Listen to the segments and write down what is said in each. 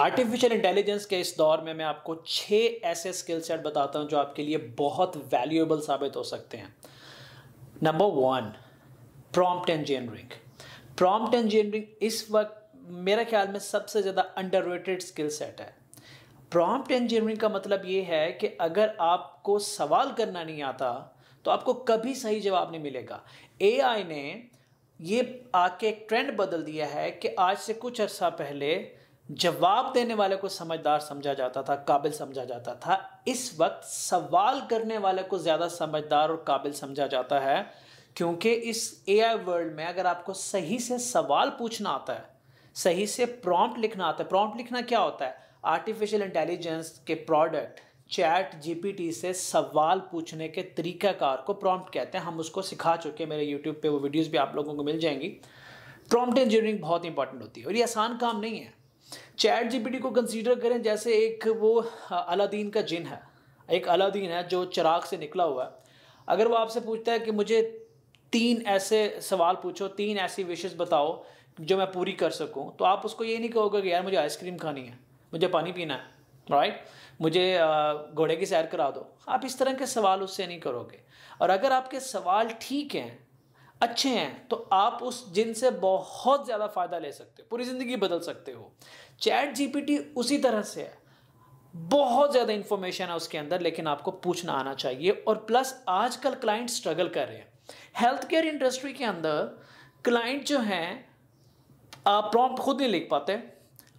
artificial intelligence के इस दौर में मैं आपको छः ऐसे स्किल सेट बताता हूँ जो आपके लिए बहुत वैल्यूएबल साबित हो सकते हैं number one prompt engineering prompt engineering इस वक्त मेरे ख्याल में सबसे ज़्यादा अंडर स्किल सेट है प्रॉम्प्ट इंजीनियरिंग का मतलब ये है कि अगर आपको सवाल करना नहीं आता तो आपको कभी सही जवाब नहीं मिलेगा एआई ने ये आके एक ट्रेंड बदल दिया है कि आज से कुछ अर्सा पहले जवाब देने वाले को समझदार समझा जाता था काबिल समझा जाता था इस वक्त सवाल करने वाले को ज़्यादा समझदार और काबिल समझा जाता है क्योंकि इस ए वर्ल्ड में अगर आपको सही से सवाल पूछना आता है सही से प्रॉम्प्ट लिखना आता है प्रॉम्प्ट लिखना क्या होता है आर्टिफिशियल इंटेलिजेंस के प्रोडक्ट चैट जीपीटी से सवाल पूछने के तरीकाकार को प्रॉम्प्ट कहते हैं हम उसको सिखा चुके हैं मेरे यूट्यूब पे वो वीडियोस भी आप लोगों को मिल जाएंगी प्रॉम्प्ट इंजीनियरिंग बहुत इंपॉर्टेंट होती है और ये आसान काम नहीं है चैट जीपीटी को कंसीडर करें जैसे एक वो अलादीन का जिन है एक अलादीन है जो चिराग से निकला हुआ है अगर वो आपसे पूछता है कि मुझे तीन ऐसे सवाल पूछो तीन ऐसी विशेष बताओ जो मैं पूरी कर सकूं तो आप उसको ये नहीं कहोगे कि यार मुझे आइसक्रीम खानी है मुझे पानी पीना है राइट मुझे घोड़े की सैर करा दो आप इस तरह के सवाल उससे नहीं करोगे और अगर आपके सवाल ठीक हैं अच्छे हैं तो आप उस जिन से बहुत ज़्यादा फ़ायदा ले सकते हो पूरी ज़िंदगी बदल सकते हो चैट जीपीटी उसी तरह से है बहुत ज़्यादा इन्फॉर्मेशन है उसके अंदर लेकिन आपको पूछना आना चाहिए और प्लस आजकल क्लाइंट स्ट्रगल कर रहे हैं हेल्थ केयर इंडस्ट्री के अंदर क्लाइंट जो हैं आप प्रॉम्प्ट खुद नहीं लिख पाते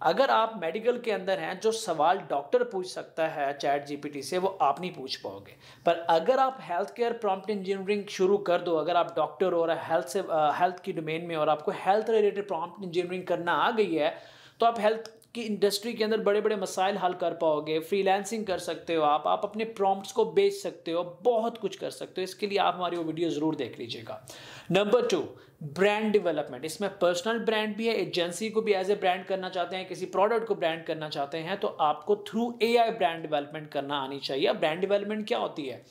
अगर आप मेडिकल के अंदर हैं जो सवाल डॉक्टर पूछ सकता है चैट जीपीटी से वो आप नहीं पूछ पाओगे पर अगर आप हेल्थ केयर प्रॉम्प्ट इंजीनियरिंग शुरू कर दो अगर आप डॉक्टर और हेल्थ से हेल्थ की डोमेन में और आपको हेल्थ रिलेटेड प्रॉम्प्ट इंजीनियरिंग करना आ गई है तो आप हेल्थ कि इंडस्ट्री के अंदर बड़े बड़े मसाइल हल कर पाओगे फ्रीलांसिंग कर सकते हो आप आप अपने प्रॉम्प्ट्स को बेच सकते हो बहुत कुछ कर सकते हो इसके लिए आप हमारी वो वीडियो ज़रूर देख लीजिएगा नंबर टू ब्रांड डेवलपमेंट इसमें पर्सनल ब्रांड भी है एजेंसी को भी एज ए ब्रांड करना चाहते हैं किसी प्रोडक्ट को ब्रांड करना चाहते हैं तो आपको थ्रू ए ब्रांड डेवलपमेंट करना आनी चाहिए ब्रांड डिवेलपमेंट क्या होती है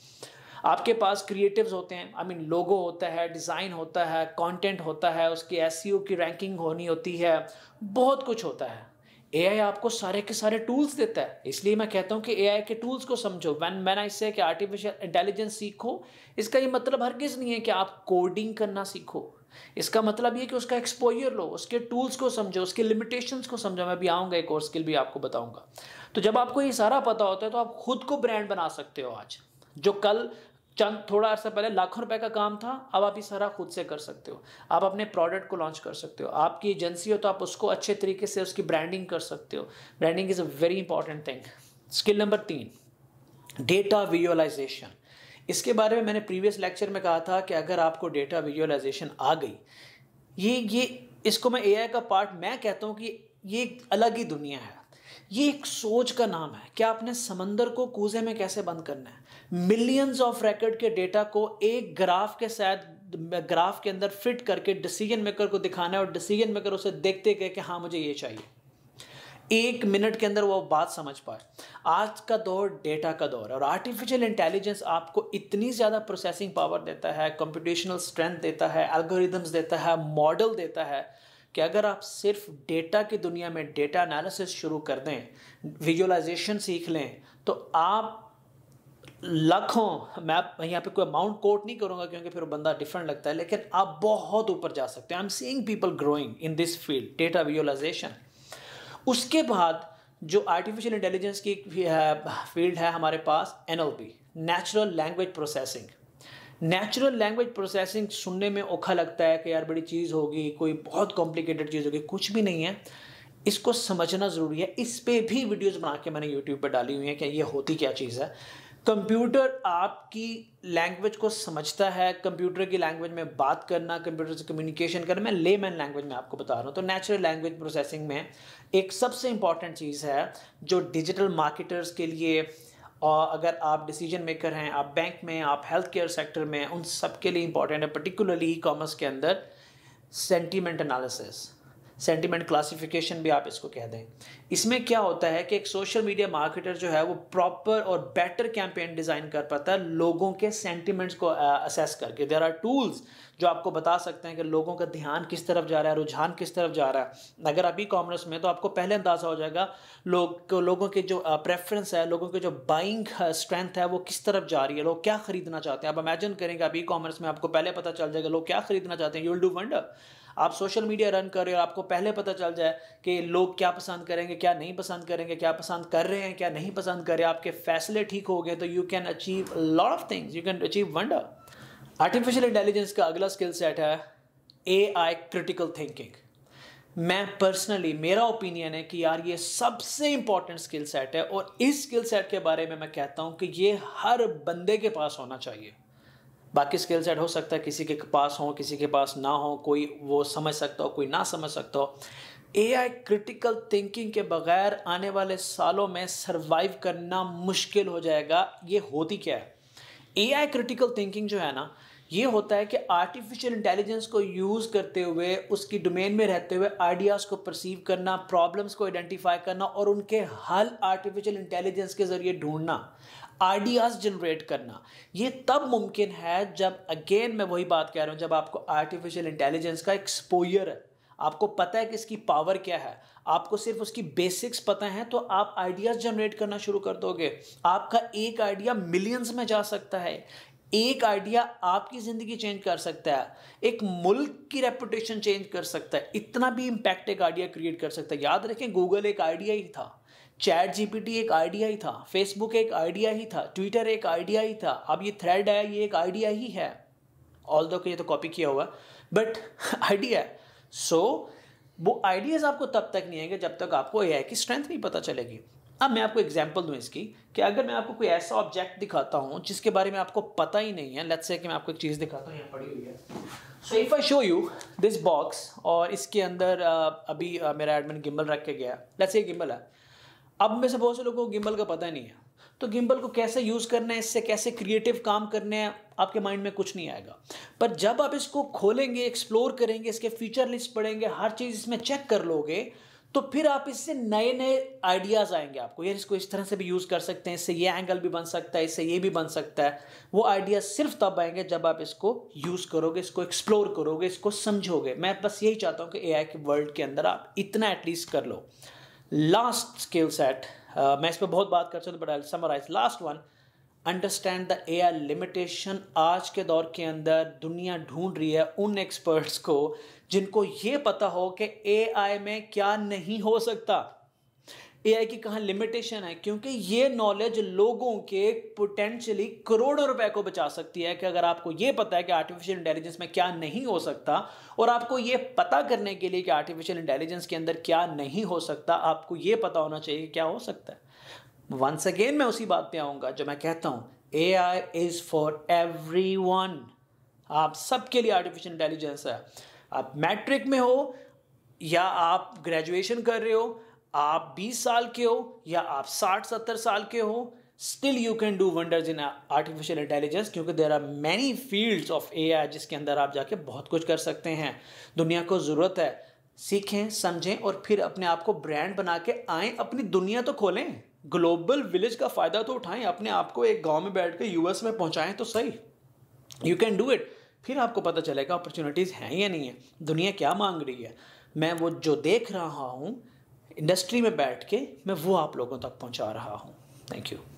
आपके पास क्रिएटिव्स होते हैं आई मीन लोगो होता है डिज़ाइन होता है कंटेंट होता है उसकी एस e की रैंकिंग होनी होती है बहुत कुछ होता है ए आपको सारे के सारे टूल्स देता है इसलिए मैं कहता हूँ कि ए के टूल्स को समझो वैन मैन आई से आर्टिफिशियल इंटेलिजेंस सीखो इसका ये मतलब हर किस नहीं है कि आप कोडिंग करना सीखो इसका मतलब ये कि उसका एक्सपोजर लो उसके टूल्स को समझो उसके लिमिटेशंस को समझो मैं भी आऊँगा एक और स्किल भी आपको बताऊँगा तो जब आपको ये सारा पता होता है तो आप खुद को ब्रांड बना सकते हो आज जो कल चंद थोड़ा अर्सा पहले लाखों रुपए का काम था अब आप ये सारा खुद से कर सकते हो आप अपने प्रोडक्ट को लॉन्च कर सकते हो आपकी एजेंसी हो तो आप उसको अच्छे तरीके से उसकी ब्रांडिंग कर सकते हो branding is a very important thing skill number तीन डेटा विजुअलाइजेशन इसके बारे में मैंने प्रीवियस लेक्चर में कहा था कि अगर आपको डेटा विजुअलाइजेशन आ गई ये ये इसको मैं एआई का पार्ट मैं कहता हूँ कि ये एक अलग ही दुनिया है ये एक सोच का नाम है क्या आपने समंदर को कूजे में कैसे बंद करना है मिलियंस ऑफ रिकॉर्ड के डेटा को एक ग्राफ के साथ ग्राफ के अंदर फिट करके डिसीजन मेकर को दिखाना है और डिसीजन मेकर उसे देखते गए कि हाँ मुझे ये चाहिए एक मिनट के अंदर वो बात समझ पाए आज का दौर डेटा का दौर है और आर्टिफिशियल इंटेलिजेंस आपको इतनी ज़्यादा प्रोसेसिंग पावर देता है कंप्यूटेशनल स्ट्रेंथ देता है एल्गोरिदम्स देता है मॉडल देता है कि अगर आप सिर्फ डेटा की दुनिया में डेटा एनालिसिस शुरू कर दें विजुअलाइजेशन सीख लें तो आप लाखों मैं आप यहाँ पे कोई अमाउंट कोट नहीं करूँगा क्योंकि फिर बंदा डिफरेंट लगता है लेकिन आप बहुत ऊपर जा सकते हैं I am seeing people growing in this field data visualisation उसके बाद जो आर्टिफिशियल इंटेलिजेंस की फील्ड है हमारे पास an natural language processing natural language processing सुनने में औखा लगता है कि यार बड़ी चीज़ होगी कोई बहुत कॉम्प्लिकेटेड चीज़ होगी कुछ भी नहीं है इसको समझना ज़रूरी है इस पर भी वीडियोज़ बना के मैंने यूट्यूब पर डाली हुई हैं कि ये होती क्या चीज़ है कंप्यूटर आपकी लैंग्वेज को समझता है कंप्यूटर की लैंग्वेज में बात करना कंप्यूटर से कम्युनिकेशन करना मैं ले मैन लैंग्वेज में आपको बता रहा हूँ तो नेचुरल लैंग्वेज प्रोसेसिंग में एक सबसे इंपॉर्टेंट चीज़ है जो डिजिटल मार्केटर्स के लिए और अगर आप डिसीजन मेकर हैं आप बैंक में आप हेल्थ केयर सेक्टर में उन सब के लिए इंपॉर्टेंट है पर्टिकुलरली ई कॉमर्स के अंदर सेंटीमेंट एनालिसिस सेंटीमेंट क्लासिफिकेशन भी आप इसको कह दें इसमें क्या होता है कि एक सोशल मीडिया मार्केटर जो है वो प्रॉपर और बेटर कैंपेन डिज़ाइन कर पाता है लोगों के सेंटीमेंट्स को असेस करके देर आर टूल्स जो आपको बता सकते हैं कि लोगों का ध्यान किस तरफ जा रहा है रुझान किस तरफ जा रहा है अगर अभी ई कॉमर्स में तो आपको पहले अंदाज़ा हो जाएगा लोग लोगों के जो प्रेफरेंस है लोगों के जो बाइंग स्ट्रेंथ है वो किस तरफ जा रही है लोग क्या खरीदना चाहते हैं आप इमेजिन करेंगे अभी ई कॉमर्स में आपको पहले पता चल जाएगा लोग क्या खरीदना चाहते हैं यू विल डू वंडर आप सोशल मीडिया रन कर रहे हो आपको पहले पता चल जाए कि लोग क्या पसंद करेंगे क्या नहीं पसंद करेंगे क्या पसंद कर रहे हैं क्या नहीं पसंद कर रहे आपके फैसले ठीक हो गए तो you can achieve lot of things you can achieve wonder artificial intelligence का अगला स्किल सेट है ए आई क्रिटिकल थिंकिंग मैं पर्सनली मेरा ओपिनियन है कि यार ये सबसे इंपॉर्टेंट स्किल सेट है और इस स्किल सेट के बारे में मैं कहता हूँ कि ये हर बंदे के पास होना चाहिए बाकी स्किल सेट हो सकता है किसी के पास हो किसी के पास ना हो कोई वो समझ सकता हो कोई ना समझ सकता हो ए आई क्रिटिकल थिंकिंग के बगैर आने वाले सालों में सर्वाइव करना मुश्किल हो जाएगा ये होती क्या है ए आई क्रिटिकल थिंकिंग जो है ना ये होता है कि आर्टिफिशियल इंटेलिजेंस को यूज़ करते हुए उसकी डोमेन में रहते हुए आइडियाज़ को परसीव करना प्रॉब्लम्स को आइडेंटिफाई करना और उनके हल आर्टिफिशियल इंटेलिजेंस के ज़रिए ढूंढना आइडियाज जनरेट करना ये तब मुमकिन है जब अगेन मैं वही बात कह रहा हूँ जब आपको आर्टिफिशियल इंटेलिजेंस का एक्सपोयर है आपको पता है कि इसकी पावर क्या है आपको सिर्फ उसकी बेसिक्स पता है तो आप आइडियाज़ जनरेट करना शुरू कर दोगे आपका एक आइडिया मिलियंस में जा सकता है एक आइडिया आपकी ज़िंदगी चेंज कर सकता है एक मुल्क की रेपुटेशन चेंज कर सकता है इतना भी इम्पैक्ट एक आइडिया क्रिएट कर सकता है याद रखें गूगल एक आइडिया ही था चैट जीपीटी एक आइडिया ही था फेसबुक एक आइडिया ही था ट्विटर एक आइडिया ही था अब ये थ्रेड है ये एक आइडिया ही है ऑल दो ये तो कॉपी किया हुआ बट आइडिया सो वो आइडियाज़ आपको तब तक नहीं आएंगे जब तक आपको ए की स्ट्रेंथ नहीं पता चलेगी अब मैं आपको एग्जाम्पल दूँ इसकी कि अगर मैं आपको कोई ऐसा ऑब्जेक्ट दिखाता हूँ जिसके बारे में आपको पता ही नहीं है लेट्स से कि मैं आपको एक चीज़ दिखाता हूँ यहाँ पड़ी हुई है so if I show you this box और इसके अंदर अभी मेरा एडमिन गिम्बल रख के गया लेट्स से गिम्बल है अब में से बहुत से लोगों को गिम्बल का पता नहीं है तो गिम्बल को कैसे यूज़ करना है इससे कैसे क्रिएटिव काम करने हैं आपके माइंड में कुछ नहीं आएगा पर जब आप इसको खोलेंगे एक्सप्लोर करेंगे इसके फीचर लिस्ट पढ़ेंगे हर चीज़ इसमें चेक कर लोगे तो फिर आप इससे नए नए आइडियाज़ आएंगे आपको यार इसको इस तरह से भी यूज़ कर सकते हैं इससे ये एंगल भी बन सकता है इससे ये भी बन सकता है वो आइडिया सिर्फ तब आएंगे जब आप इसको यूज़ करोगे इसको एक्सप्लोर करोगे इसको समझोगे मैं बस यही चाहता हूँ कि ए के वर्ल्ड के अंदर आप इतना एटलीस्ट कर लो लास्ट स्किल सेट मैं इस पर बहुत बात कर सकता but I summarise last one understand the A R limitation आज के दौर के अंदर दुनिया ढूंढ रही है उन एक्सपर्ट्स को जिनको ये पता हो कि ए आई में क्या नहीं हो सकता एआई की कहा लिमिटेशन है क्योंकि ये नॉलेज लोगों के पोटेंशियली करोड़ों रुपए को बचा सकती है कि अगर आपको ये पता है कि आर्टिफिशियल इंटेलिजेंस में क्या नहीं हो सकता और आपको ये पता करने के लिए कि आर्टिफिशियल इंटेलिजेंस के अंदर क्या नहीं हो सकता आपको ये पता होना चाहिए क्या हो सकता है वंस अगेन मैं उसी बात पे आऊँगा जो मैं कहता हूँ A I is for everyone आप सबके लिए आर्टिफिशियल इंटेलिजेंस है आप मैट्रिक में हो या आप ग्रेजुएशन कर रहे हो आप 20 साल के हो या आप 60-70 साल के हो still you can do wonders in artificial intelligence क्योंकि there are many fields of A जिसके अंदर आप जाके बहुत कुछ कर सकते हैं दुनिया को ज़रूरत है सीखें समझें और फिर अपने आप को ब्रांड बना के आए अपनी दुनिया तो खोलें ग्लोबल विलेज का फ़ायदा तो उठाएं अपने आप को एक गांव में बैठ कर यूएस में पहुंचाएं तो सही यू कैन डू इट फिर आपको पता चलेगा अपॉर्चुनिटीज़ हैं या नहीं है दुनिया क्या मांग रही है मैं वो जो देख रहा हूँ इंडस्ट्री में बैठ के मैं वो आप लोगों तक पहुंचा रहा हूँ थैंक यू